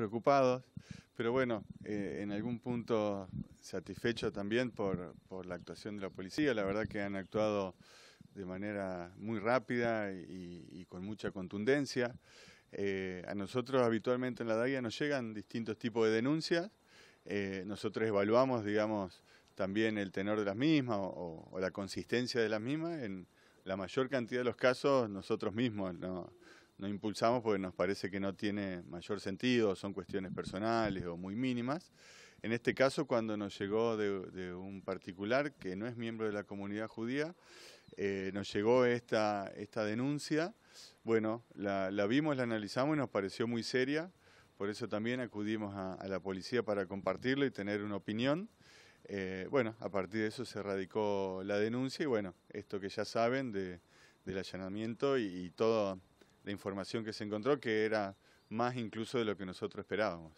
preocupados, pero bueno, eh, en algún punto satisfecho también por, la actuación de la policía. La verdad que han actuado de manera muy rápida y, con mucha contundencia. Eh, a nosotros habitualmente en la DAIA nos llegan distintos tipos de denuncias. Eh, nosotros evaluamos, digamos, también el tenor de las mismas o, la consistencia de las mismas. En la mayor cantidad de los casos nosotros mismos no, no impulsamos porque nos parece que no tiene mayor sentido, son cuestiones personales o muy mínimas. En este caso, cuando nos llegó de, un particular que no es miembro de la comunidad judía, eh, nos llegó esta, esta denuncia. Bueno, la, vimos, la analizamos y nos pareció muy seria. Por eso también acudimos a, la policía para compartirlo y tener una opinión. Eh, bueno, a partir de eso se radicó la denuncia y bueno, esto que ya saben de, del allanamiento y todo la información que se encontró, que era más incluso de lo que nosotros esperábamos.